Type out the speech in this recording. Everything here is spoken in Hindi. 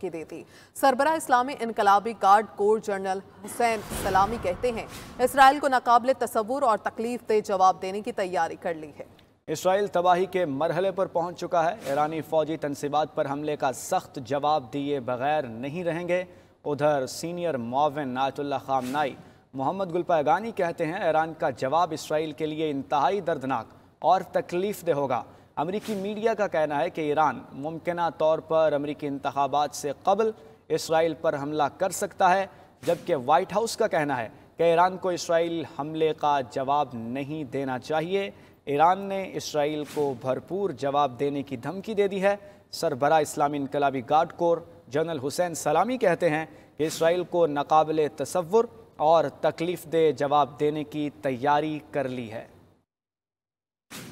की दी थी सरबरा इस्लामी इनकलाबी guard corps general Hossein Salami कहते हैं इसराइल को नाकबले तस्वुर और तकलीफ दे जवाब देने की तैयारी कर ली है इसराइल तबाही के मरहले पर पहुंच चुका है ईरानी फौजी तनसीबात पर हमले का सख्त जवाब दिए बगैर नहीं रहेंगे उधर सीनियर माविन नायतुल्ला खामनाई मोहम्मद गुलपागानी कहते हैं ईरान का जवाब इसराइल के लिए इंतहाई दर्दनाक और तकलीफ दे होगा अमरीकी मीडिया का कहना है कि ईरान मुमकिन तौर पर अमरीकी इंतबात से कबल इसराइल पर हमला कर सकता है जबकि वाइट हाउस का कहना है कि ईरान को इसराइल हमले का जवाब नहीं देना चाहिए ईरान ने इसराइल को भरपूर जवाब देने की धमकी दे दी है सरबरा इस्लामी इनकलाबी guard corps general Hossein Salami कहते हैं कि इसराइल को नाकबले तस्वुर और तकलीफ दे जवाब देने की तैयारी कर ली है